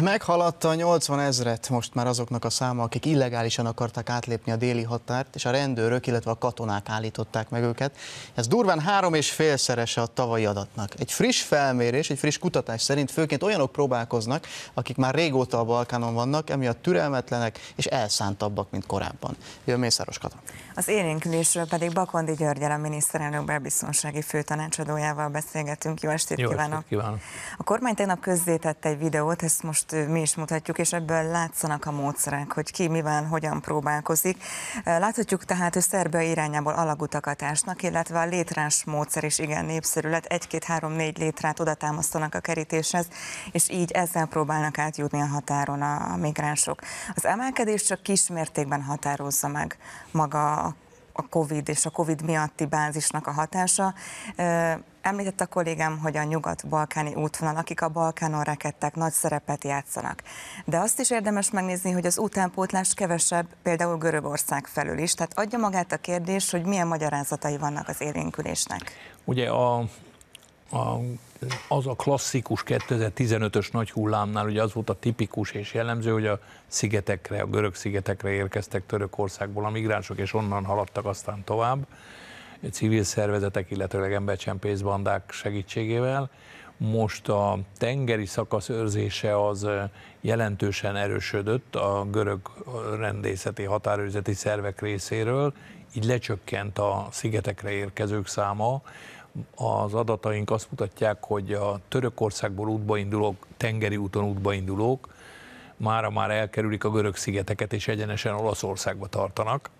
Meghaladta a 80 ezret most már azoknak a száma, akik illegálisan akarták átlépni a déli határt, és a rendőrök, illetve a katonák állították meg őket. Ez durván három és félszerese a tavalyi adatnak. Egy friss felmérés, egy friss kutatás szerint főként olyanok próbálkoznak, akik már régóta a Balkánon vannak, emiatt türelmetlenek és elszántabbak, mint korábban. Jön Mészáros Katon. Az élénkülésről pedig Bakondi Györgyel, a miniszterelnök belbiztonsági főtanácsadójával beszélgetünk. Jó estét Jó kívánok! Estét kívánok. A kormány tegnap közzétette egy videót, ezt most mi is mutatjuk, és ebből látszanak a módszerek, hogy ki mivel, hogyan próbálkozik. Láthatjuk tehát, hogy Szerbia irányából alagutakat ásnak, illetve a létrás módszer is igen népszerű lett, egy-két-három-négy létrát oda támasztanak a kerítéshez, és így ezzel próbálnak átjutni a határon a migránsok. Az emelkedés csak kismértékben határozza meg maga a a COVID és a COVID miatti bázisnak a hatása. Említett a kollégám, hogy a nyugat-balkáni útvonal, akik a Balkánon rekedtek, nagy szerepet játszanak. De azt is érdemes megnézni, hogy az utánpótlás kevesebb, például Görögország felül is. Tehát adja magát a kérdés, hogy milyen magyarázatai vannak az élénkülésnek. Ugye a a, az a klasszikus 2015-ös nagy hullámnál, ugye az volt a tipikus és jellemző, hogy a szigetekre, a görög szigetekre érkeztek Törökországból a migránsok, és onnan haladtak aztán tovább civil szervezetek, illetőleg embercsempészbandák segítségével. Most a tengeri szakasz őrzése az eh, jelentősen erősödött a görög eh, rendészeti határőrzeti szervek részéről, így lecsökkent a szigetekre érkezők száma, az adataink azt mutatják, hogy a Törökországból útbaindulók, tengeri úton útbaindulók mára már elkerülik a görög szigeteket, és egyenesen Olaszországba tartanak.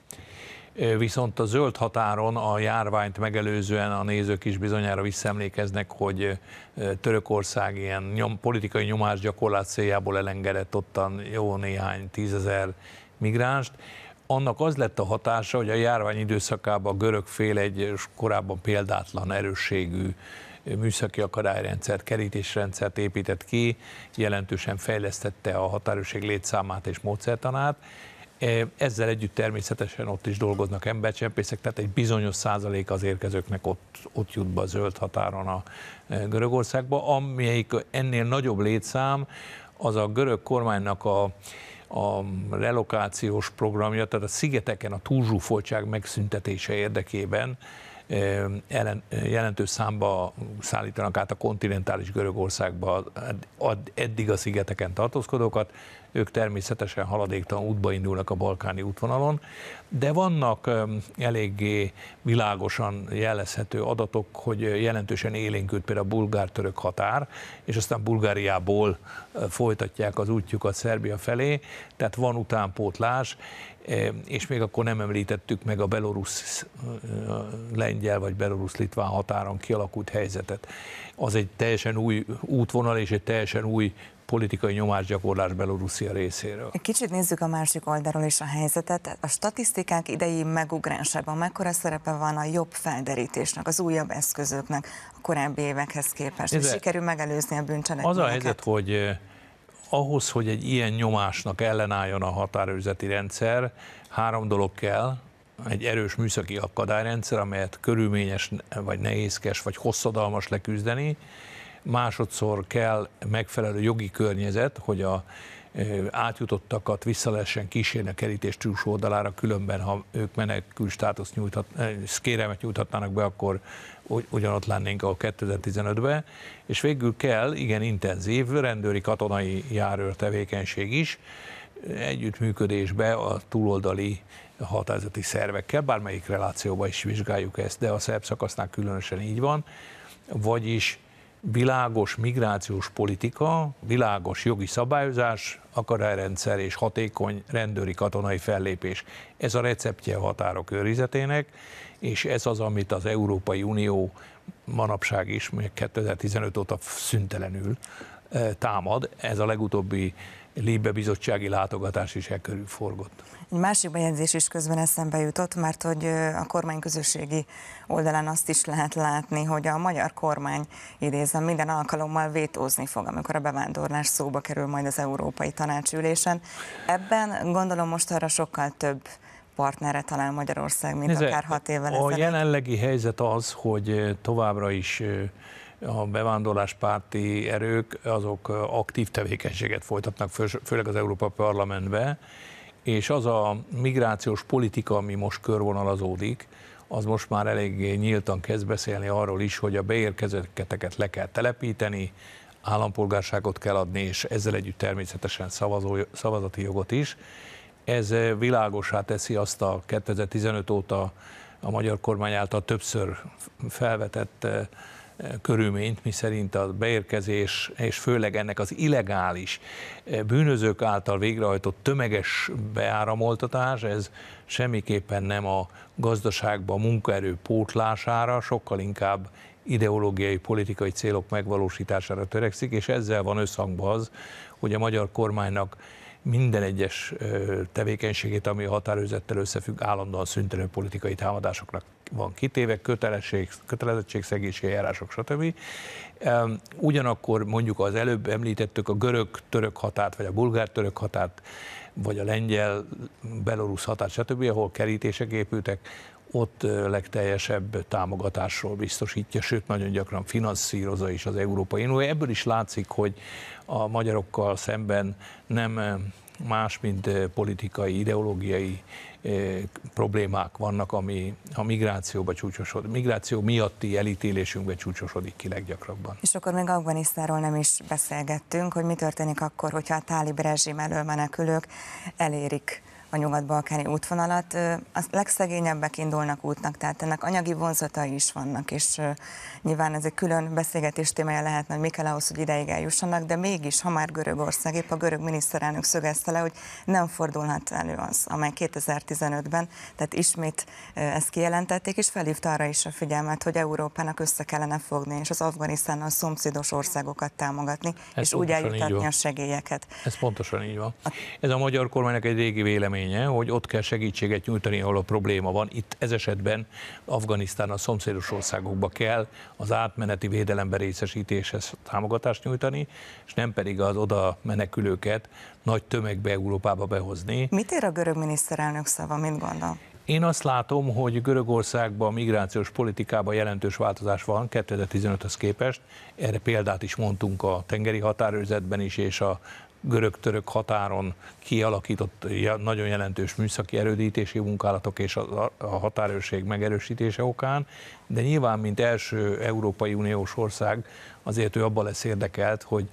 Viszont a zöld határon a járványt megelőzően a nézők is bizonyára visszaemlékeznek, hogy Törökország ilyen nyom, politikai nyomásgyakorlás céljából elengedett ottan jó néhány tízezer migránst annak az lett a hatása, hogy a járvány időszakában a görög fél egy korábban példátlan erősségű műszaki akadályrendszert, kerítésrendszert épített ki, jelentősen fejlesztette a határőrség létszámát és módszertanát. E, ezzel együtt természetesen ott is dolgoznak embercsempészek, tehát egy bizonyos százalék az érkezőknek ott, ott jut be a zöld határon a e, Görögországba, amelyik ennél nagyobb létszám, az a görög kormánynak a a relokációs programja, tehát a szigeteken a túlzsúfoltság megszüntetése érdekében eh, eh, jelentős számba szállítanak át a kontinentális Görögországba eddig a szigeteken tartózkodókat, ők természetesen haladéktalan útba indulnak a balkáni útvonalon, de vannak eléggé világosan jelezhető adatok, hogy jelentősen élénkült például a bulgár-török határ, és aztán Bulgáriából folytatják az útjukat Szerbia felé, tehát van utánpótlás, és még akkor nem említettük meg a belorusz lengyel vagy belorusz litván határon kialakult helyzetet az egy teljesen új útvonal és egy teljesen új politikai nyomásgyakorlás Belorusszia részéről. Kicsit nézzük a másik oldalról is a helyzetet. A statisztikák idei megugrásában mekkora szerepe van a jobb felderítésnek, az újabb eszközöknek a korábbi évekhez képest? Ez sikerül megelőzni a bűncselekményeket? Az a helyzet, hogy eh, ahhoz, hogy egy ilyen nyomásnak ellenálljon a határőrzeti rendszer, három dolog kell egy erős műszaki akadályrendszer, amelyet körülményes, vagy nehézkes, vagy hosszadalmas leküzdeni. Másodszor kell megfelelő jogi környezet, hogy a átjutottakat vissza lehessen kísérni a kerítés csúcs oldalára, különben, ha ők menekül státuszt nyújthat, kéremet nyújthatnának be, akkor ugyanott lennénk a 2015-ben, és végül kell, igen, intenzív rendőri katonai járőr tevékenység is, együttműködésbe a túloldali határozati szervekkel, bármelyik relációban is vizsgáljuk ezt, de a szerb szakasznál különösen így van, vagyis világos migrációs politika, világos jogi szabályozás, akadályrendszer és hatékony rendőri katonai fellépés. Ez a receptje a határok őrizetének, és ez az, amit az Európai Unió manapság is, még 2015 óta szüntelenül eh, támad. Ez a legutóbbi Líbe bizottsági látogatás is e körül forgott. Egy másik bejegyzés is közben eszembe jutott, mert hogy a kormány közösségi oldalán azt is lehet látni, hogy a magyar kormány idézem minden alkalommal vétózni fog, amikor a bevándorlás szóba kerül majd az Európai Tanácsülésen. Ebben gondolom most arra sokkal több partnere talál Magyarország, mint Nézze, akár hat évvel ezelőtt. A jelenlegi helyzet az, hogy továbbra is a bevándorláspárti erők azok aktív tevékenységet folytatnak, főleg az Európa Parlamentbe, és az a migrációs politika, ami most körvonalazódik, az most már eléggé nyíltan kezd beszélni arról is, hogy a beérkezőketeket le kell telepíteni, állampolgárságot kell adni, és ezzel együtt természetesen szavazó, szavazati jogot is. Ez világosá teszi azt a 2015 óta a magyar kormány által többször felvetett körülményt, szerint a beérkezés, és főleg ennek az illegális eh, bűnözők által végrehajtott tömeges beáramoltatás, ez semmiképpen nem a gazdaságban munkaerő pótlására, sokkal inkább ideológiai, politikai célok megvalósítására törekszik, és ezzel van összhangban az, hogy a magyar kormánynak minden egyes tevékenységét, ami a határőrzettel összefügg, állandóan szüntelő politikai támadásoknak van kitéve, kötelesség, kötelezettségszegési eljárások, stb. Ugyanakkor mondjuk az előbb említettük a görög-török határt, vagy a bulgár-török határt, vagy a lengyel-belorusz határt, stb., ahol kerítések épültek, ott legteljesebb támogatásról biztosítja, sőt nagyon gyakran finanszírozza is az Európai Unió. Ebből is látszik, hogy a magyarokkal szemben nem más, mint politikai, ideológiai problémák vannak, ami a migrációba csúcsosod, migráció miatti elítélésünkbe csúcsosodik ki leggyakrabban. És akkor még Afganisztáról nem is beszélgettünk, hogy mi történik akkor, hogyha a tálib rezsim elől menekülők elérik a nyugat-balkáni útvonalat, a legszegényebbek indulnak útnak, tehát ennek anyagi vonzatai is vannak, és nyilván ez egy külön beszélgetés témája lehet, hogy mi kell ahhoz, hogy ideig eljussanak, de mégis, ha már Görögország, épp a görög miniszterelnök szögezte le, hogy nem fordulhat elő az, amely 2015-ben, tehát ismét ezt kijelentették, és felhívta arra is a figyelmet, hogy Európának össze kellene fogni, és az Afganisztánnal szomszédos országokat támogatni, ez és úgy eljutatni a segélyeket. Ez pontosan így van. Ez a magyar kormánynak egy régi vélemény véleménye, hogy ott kell segítséget nyújtani, ahol a probléma van. Itt ez esetben Afganisztán a szomszédos országokba kell az átmeneti védelembe részesítéshez támogatást nyújtani, és nem pedig az oda menekülőket nagy tömegbe Európába behozni. Mit ér a görög miniszterelnök szava, mint gondol? Én azt látom, hogy Görögországban a migrációs politikában jelentős változás van 2015 hez képest. Erre példát is mondtunk a tengeri határőrzetben is, és a görög-török határon kialakított nagyon jelentős műszaki erődítési munkálatok és a határőrség megerősítése okán, de nyilván, mint első Európai Uniós ország, azért ő abban lesz érdekelt, hogy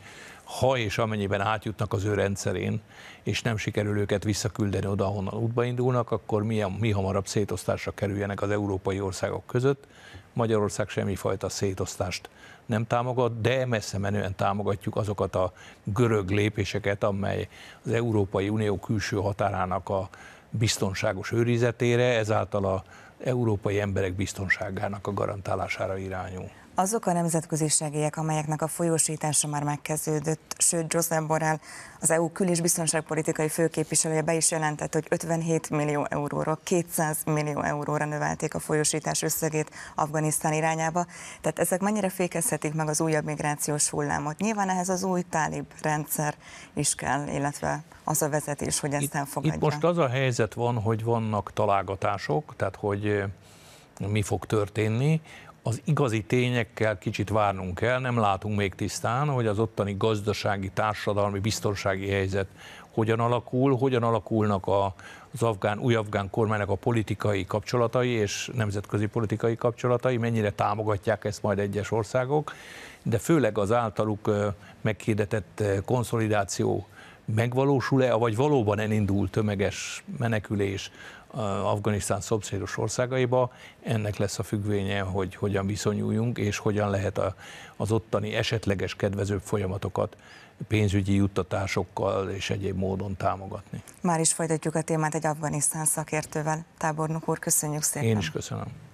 ha és amennyiben átjutnak az ő rendszerén, és nem sikerül őket visszaküldeni oda, ahonnan útba indulnak, akkor milyen, mi hamarabb szétosztásra kerüljenek az európai országok között. Magyarország semmifajta szétosztást nem támogat, de messze menően támogatjuk azokat a görög lépéseket, amely az Európai Unió külső határának a biztonságos őrizetére, ezáltal a európai emberek biztonságának a garantálására irányul azok a nemzetközi segélyek, amelyeknek a folyósítása már megkezdődött, sőt Josep Borrell, az EU kül- és biztonságpolitikai főképviselője be is jelentett, hogy 57 millió euróra, 200 millió euróra növelték a folyósítás összegét Afganisztán irányába. Tehát ezek mennyire fékezhetik meg az újabb migrációs hullámot? Nyilván ehhez az új tálib rendszer is kell, illetve az a vezetés, hogy ezt itt, elfogadja. Itt most az a helyzet van, hogy vannak találgatások, tehát hogy eh, mi fog történni az igazi tényekkel kicsit várnunk kell, nem látunk még tisztán, hogy az ottani gazdasági, társadalmi, biztonsági helyzet hogyan alakul, hogyan alakulnak a, az afgán, új afgán kormánynak a politikai kapcsolatai és nemzetközi politikai kapcsolatai, mennyire támogatják ezt majd egyes országok, de főleg az általuk meghirdetett konszolidáció megvalósul-e, vagy valóban elindul tömeges menekülés Afganisztán szomszédos országaiba. Ennek lesz a függvénye, hogy hogyan viszonyuljunk, és hogyan lehet az ottani esetleges kedvezőbb folyamatokat pénzügyi juttatásokkal és egyéb módon támogatni. Már is folytatjuk a témát egy Afganisztán szakértővel. Tábornok úr, köszönjük szépen. Én is köszönöm.